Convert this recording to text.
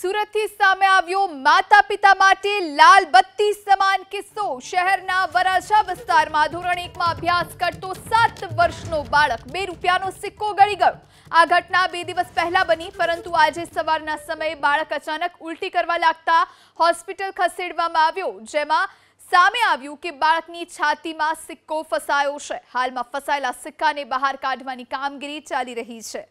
સુરતથી સામે આવ્યો માતા-પિતા માટે લાલ 32 સમાનિસ્સો શહેરના વરાછા વિસ્તારમાં ધોરણ 1 માં અભ્યાસ કરતો 7 વર્ષનો બાળક 2 રૂપિયાનો સિક્કો ગળી ગયો આ ઘટના 2 દિવસ પહેલા બની પરંતુ આજે સવારના સમયે બાળક અચાનક ઉલટી કરવા લાગતા હોસ્પિટલ ખસેડવામાં આવ્યો જેમાં સામે આવ્યું કે બાળકની છાતીમાં સિક્કો ફસાયો છે હાલમાં ફસાયેલા સિક્કાને બહાર કાઢવાની કામગીરી ચાલી રહી છે